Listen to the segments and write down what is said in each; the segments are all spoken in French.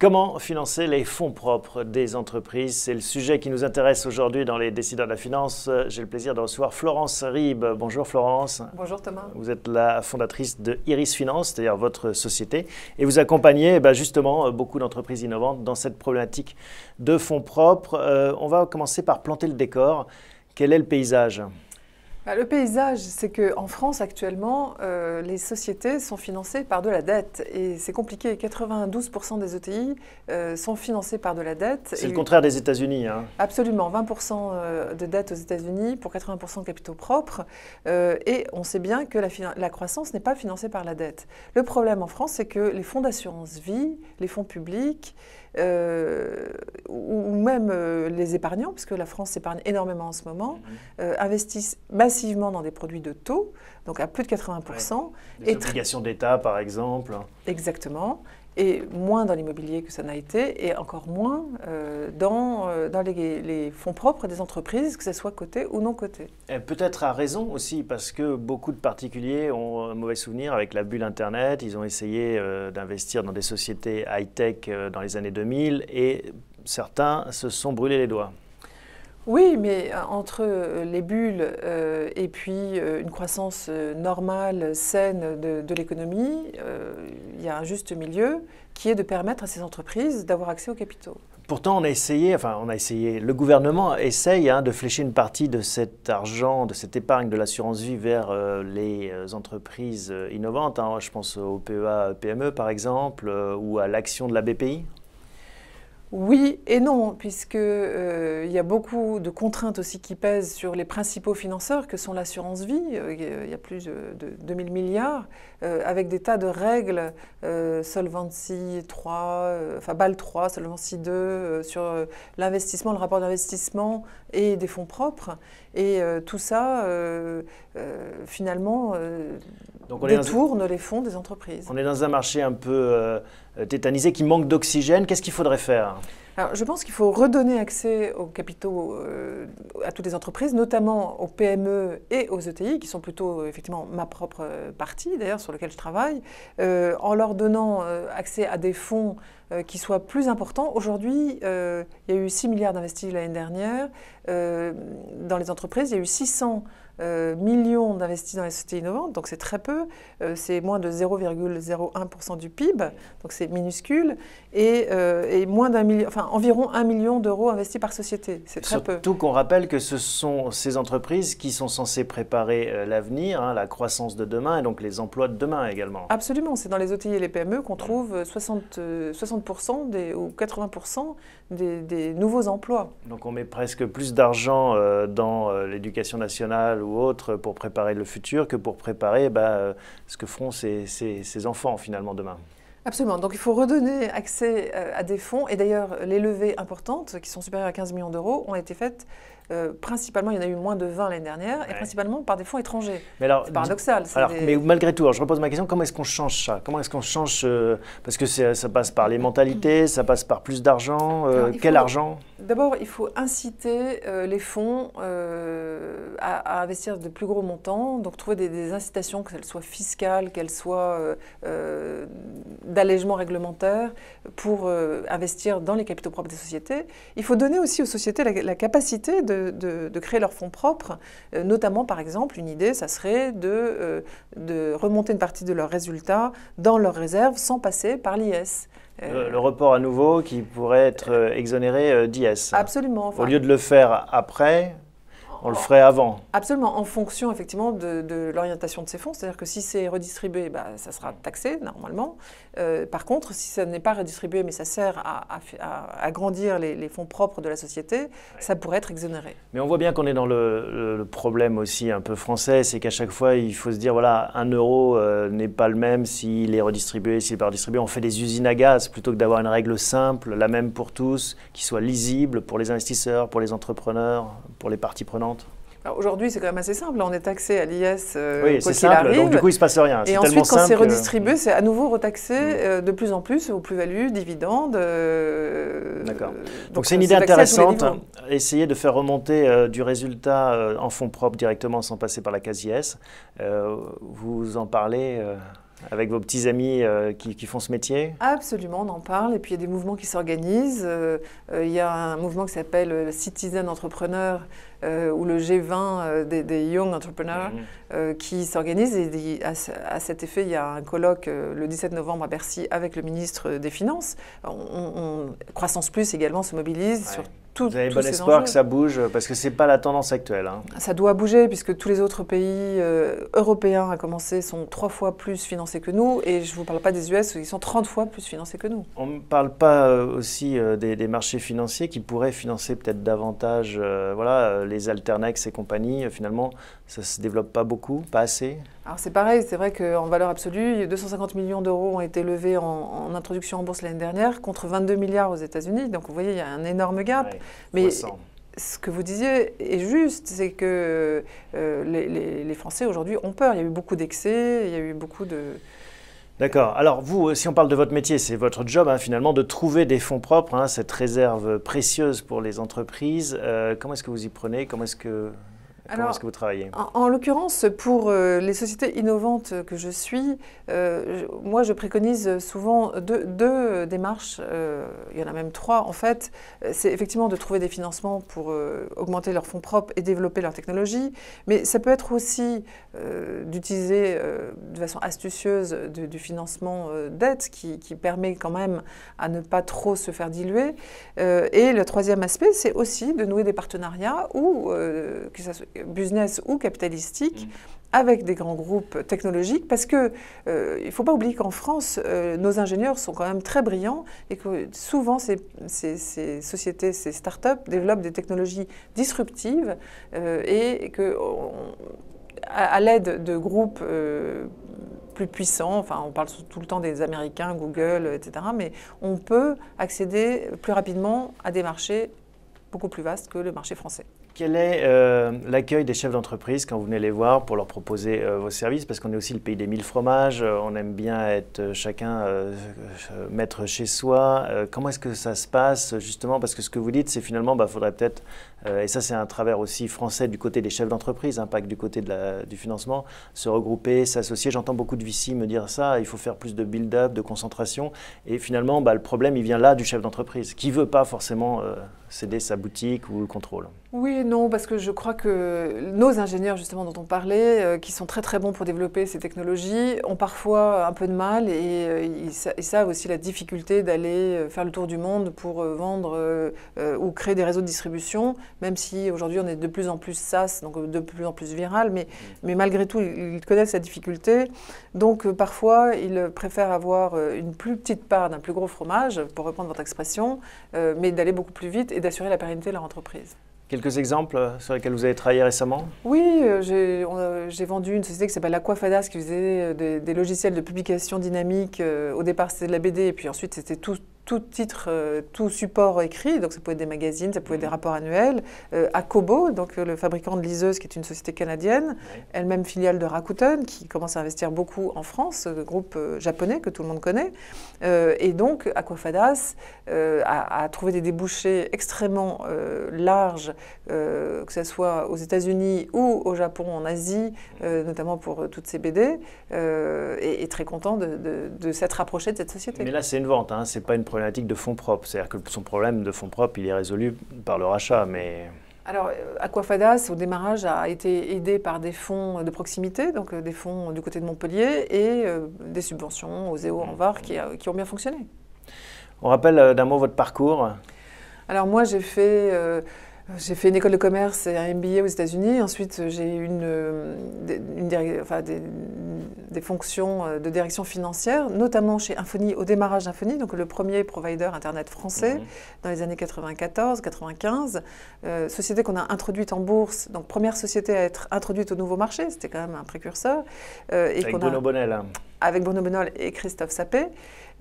Comment financer les fonds propres des entreprises C'est le sujet qui nous intéresse aujourd'hui dans les décideurs de la finance. J'ai le plaisir de recevoir Florence Rib. Bonjour Florence. Bonjour Thomas. Vous êtes la fondatrice de Iris Finance, c'est-à-dire votre société, et vous accompagnez eh ben, justement euh, beaucoup d'entreprises innovantes dans cette problématique de fonds propres. Euh, on va commencer par planter le décor. Quel est le paysage bah, le paysage, c'est que en France actuellement, euh, les sociétés sont financées par de la dette. Et c'est compliqué. 92% des ETI euh, sont financées par de la dette. C'est le contraire des États-Unis. Hein. Absolument. 20% euh, de dette aux États-Unis pour 80% de capitaux propres. et on sait bien que la, croissance n'est pas financée par la dette. Le problème en France, c'est que les fonds d'assurance vie, les fonds publics, ou même les épargnants, puisque la France s'épargne énormément en ce moment, mhm. investissent massivement dans des produits de taux, donc à plus de 80%. Ouais. Des d'État, par exemple. Exactement. Et moins dans l'immobilier que ça n'a été, et encore moins euh, dans, euh, dans les, fonds propres des entreprises, que ce soit coté ou non coté. Peut-être à raison aussi, parce que beaucoup de particuliers ont un mauvais souvenir avec la bulle Internet. Ils ont essayé euh, d'investir dans des sociétés high-tech dans les années 2000, et certains se sont brûlés les doigts. Oui, mais euh, entre euh, les bulles euh, et puis une croissance normale, saine de, l'économie, il y a un juste milieu qui est de permettre à ces entreprises d'avoir accès aux capitaux. Pourtant, on a essayé, enfin, on a essayé, le gouvernement essaye hein, de flécher une partie de cet argent, de cette épargne de l'assurance vie vers les entreprises innovantes. Hein. Je pense au PEA, PME par exemple, ou à l'action de la BPI. Oui et non, puisque euh, il y a beaucoup de contraintes aussi qui pèsent sur les principaux financeurs que sont l'assurance vie, euh, il y a plus de, 2 2000 milliards, euh, avec des tas de règles, Solvency 3, enfin BAL 3, Solvency 2, sur l'investissement, le rapport d'investissement et des fonds propres. Et tout ça, finalement, détourne les fonds des entreprises. On est dans un marché un peu euh, tétanisés, qui manquent d'oxygène. Qu'est-ce qu'il faudrait faire alors, je pense qu'il faut redonner accès aux capitaux euh, à toutes les entreprises, notamment aux PME et aux ETI, qui sont plutôt euh, effectivement ma propre partie d'ailleurs sur lequel je travaille, en leur donnant accès à des fonds qui soient plus importants. Aujourd'hui, il y a eu 6 milliards d'investis l'année dernière dans les entreprises, il y a eu 600 euh, millions d'investis dans les sociétés innovantes, donc c'est très peu, euh, c'est moins de 0,01% du PIB, donc c'est minuscule, et, euh, et moins d'un million, enfin environ 1 million d'euros investis par société, c'est très peu. Surtout qu'on rappelle que ce sont ces entreprises qui sont censées préparer l'avenir, hein, la croissance de demain, et donc les emplois de demain également. Absolument, c'est dans les OTI et les PME qu'on trouve 60, 60 des, ou 80% des, des, nouveaux emplois. Donc on met presque plus d'argent dans l'éducation nationale ou pour préparer le futur que pour préparer bah, ce que feront ces, ces enfants finalement demain. Absolument. Donc il faut redonner accès euh, à des fonds. Et d'ailleurs, les levées importantes, qui sont supérieures à 15 millions d'euros, ont été faites euh, principalement, il y en a eu moins de 20 l'année dernière, et principalement par des fonds étrangers. C'est paradoxal. Alors, Mais malgré tout, je repose ma question, comment est-ce qu'on change ça Comment est-ce qu'on change euh, Parce que ça passe par les mentalités, ça passe par plus d'argent. Euh, quel argent D'abord, il faut inciter les fonds à, investir de plus gros montants, donc trouver des, incitations, qu'elles soient fiscales, qu'elles soient d'allègement réglementaire, pour investir dans les capitaux propres des sociétés. Il faut donner aussi aux sociétés la capacité de de, créer leurs fonds propres. Euh, notamment, par exemple, une idée, ça serait de, euh, de remonter une partie de leurs résultats dans leurs réserves sans passer par l'IS. Euh, le, report à nouveau qui pourrait être exonéré d'IS. Absolument. Au lieu de le faire après, on le ferait avant. Absolument, en fonction effectivement de, l'orientation de ces fonds. C'est-à-dire que si c'est redistribué, bah, ça sera taxé normalement. Euh, par contre, si ça n'est pas redistribué, mais ça sert à, agrandir les, fonds propres de la société, ça pourrait être exonéré. Mais on voit bien qu'on est dans le, problème aussi un peu français, c'est qu'à chaque fois, il faut se dire, voilà, un euro euh, n'est pas le même s'il est redistribué, s'il n'est pas redistribué. On fait des usines à gaz plutôt que d'avoir une règle simple, la même pour tous, qui soit lisible pour les investisseurs, pour les entrepreneurs, pour les parties prenantes. Aujourd'hui, c'est quand même assez simple. On est taxé à l'IS. Euh, oui, c'est simple. Donc, du coup, il ne se passe rien. Et ensuite, quand c'est redistribué, c'est à nouveau retaxé mm. euh, de plus en plus aux plus-values, dividendes. Euh, D'accord. Donc, c'est une idée intéressante. Essayer de faire remonter du résultat en fonds propres directement sans passer par la case IS. vous en parlez avec vos petits amis euh, qui, font ce métier Absolument, on en parle. Et puis il y a des mouvements qui s'organisent. Euh, euh, il y a un mouvement qui s'appelle Citizen Entrepreneur ou le G20 des, Young Entrepreneurs mhm. qui s'organise. Et à, cet effet, il y a un colloque le 17 novembre à Bercy avec le ministre des Finances. Croissance Plus également se mobilise sur vous avez bon espoir que ça bouge, euh, parce que ce n'est pas la tendance actuelle. Hein. Ça doit bouger, puisque tous les autres pays euh, européens, à commencer, sont trois fois plus financés que nous, et je ne vous parle pas des US, ils sont 30 fois plus financés que nous. On ne parle pas euh, aussi des, marchés financiers qui pourraient financer peut-être davantage voilà, les Alternex et compagnie. Finalement, ça ne se développe pas beaucoup, pas assez alors c'est pareil, c'est vrai qu'en valeur absolue, 250 millions d'euros ont été levés en, introduction en bourse l'année dernière contre 22 milliards aux États-Unis. Donc vous voyez, il y a un énorme gap. mais ce que vous disiez est juste, c'est que euh, les, Français aujourd'hui ont peur. Il y a eu beaucoup d'excès, il y a eu beaucoup de... D'accord. Alors vous, euh, si on parle de votre métier, c'est votre job hein, finalement de trouver des fonds propres, hein, cette réserve précieuse pour les entreprises. Euh, comment est-ce que vous y prenez Comment est-ce que Comment ce que vous travaillez En, l'occurrence, pour euh, les sociétés innovantes que je suis, euh, moi, je préconise souvent deux, démarches, euh, il y en a même trois en fait. C'est effectivement de trouver des financements pour augmenter leurs fonds propres et développer leur technologie, mais ça peut être aussi d'utiliser de façon astucieuse du, financement dette qui, qui, permet quand même à ne pas trop se faire diluer. et le troisième aspect, c'est aussi de nouer des partenariats ou que ça soit business ou capitalistique. Mm. avec des grands groupes technologiques, parce que euh, il ne faut pas oublier qu'en France, euh, nos ingénieurs sont quand même très brillants et que souvent ces, sociétés, ces sociétés, ces startups développent des technologies disruptives euh, et, que l'aide de groupes plus puissants, enfin on parle tout le temps des Américains, Google, etc., mais on peut accéder plus rapidement à des marchés beaucoup plus vastes que le marché français. Quel est euh, l'accueil des chefs d'entreprise quand vous venez les voir pour leur proposer euh, vos services Parce qu'on est aussi le pays des mille fromages, euh, on aime bien être chacun maître chez soi. comment est-ce que ça se passe justement Parce que ce que vous dites, c'est finalement, il bah, faudrait peut-être euh, et ça c'est un travers aussi français du côté des chefs d'entreprise, hein, pas que du côté du financement, se regrouper, s'associer. J'entends beaucoup de VC me dire ça, il faut faire plus de build-up, de concentration, et finalement bah, le problème il vient là du chef d'entreprise, qui ne veut pas forcément euh, céder sa boutique ou le contrôle. Oui, non, parce que je crois que nos ingénieurs, justement, dont on parlait, euh, qui sont très très bons pour développer ces technologies, ont parfois un peu de mal et ça ils, savent aussi la difficulté d'aller faire le tour du monde pour vendre ou créer des réseaux de distribution même si aujourd'hui on est de plus en plus sas, donc de plus en plus viral, mais, mm. mais malgré tout, ils connaissent la difficulté. Donc euh, parfois, ils préfèrent avoir euh, une plus petite part d'un plus gros fromage, pour reprendre votre expression, euh, mais d'aller beaucoup plus vite et d'assurer la pérennité de leur entreprise. Quelques exemples sur lesquels vous avez travaillé récemment Oui, j'ai vendu une société qui s'appelle Aquafadas qui faisait des, des, logiciels de publication dynamique. au départ, c'était de la BD et puis ensuite, c'était tout, tout titre, euh, tout support écrit, donc ça pouvait être des magazines, ça pouvait être des mhm. rapports annuels, euh, à Kobo, donc euh, le fabricant de liseuses qui est une société canadienne, elle-même filiale de Rakuten, qui commence à investir beaucoup en France, le groupe japonais que tout le monde connaît. et donc Aquafadas a, a, trouvé des débouchés extrêmement larges, que ce soit aux États-Unis ou au Japon, en Asie, notamment pour toutes ces BD, et, est très content de, s'être rapproché de cette société. Mais là, c'est une vente, hein, c'est pas une problématique de fonds propres. C'est-à-dire que son problème de fonds propres, il est résolu par le rachat, mais... Alors, euh, Aquafadas, au démarrage, a été aidé par des fonds de proximité, donc euh, des fonds du côté de Montpellier, et euh, des subventions aux EO en VAR qui, ont bien fonctionné. On rappelle d'un mot votre parcours Alors moi, j'ai fait... J'ai fait une école de commerce et un MBA aux États-Unis. Ensuite, j'ai eu euh, des, fonctions euh, de direction financière, notamment chez Infony, au démarrage d'Infony, donc le premier provider Internet français mhm. dans les années 94-95. Euh, société qu'on a introduite en bourse, donc première société à être introduite au nouveau marché, c'était quand même un précurseur. et Avec Bruno a... Bonnel. Hein avec Bruno Benol et Christophe Sapé,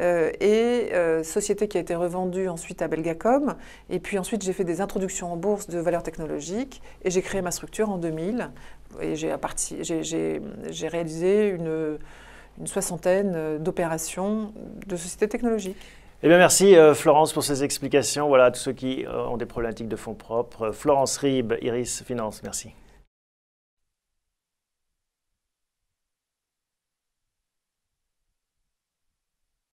euh, et euh, société qui a été revendue ensuite à Belgacom. Et puis ensuite, j'ai fait des introductions en bourse de valeurs technologiques et j'ai créé ma structure en 2000. Et j'ai réalisé une, soixantaine euh, d'opérations de sociétés technologiques. Eh bien, merci Florence pour ces explications. Voilà, tous ceux qui ont des problématiques de fonds propres. Florence Rib, Iris Finance, merci.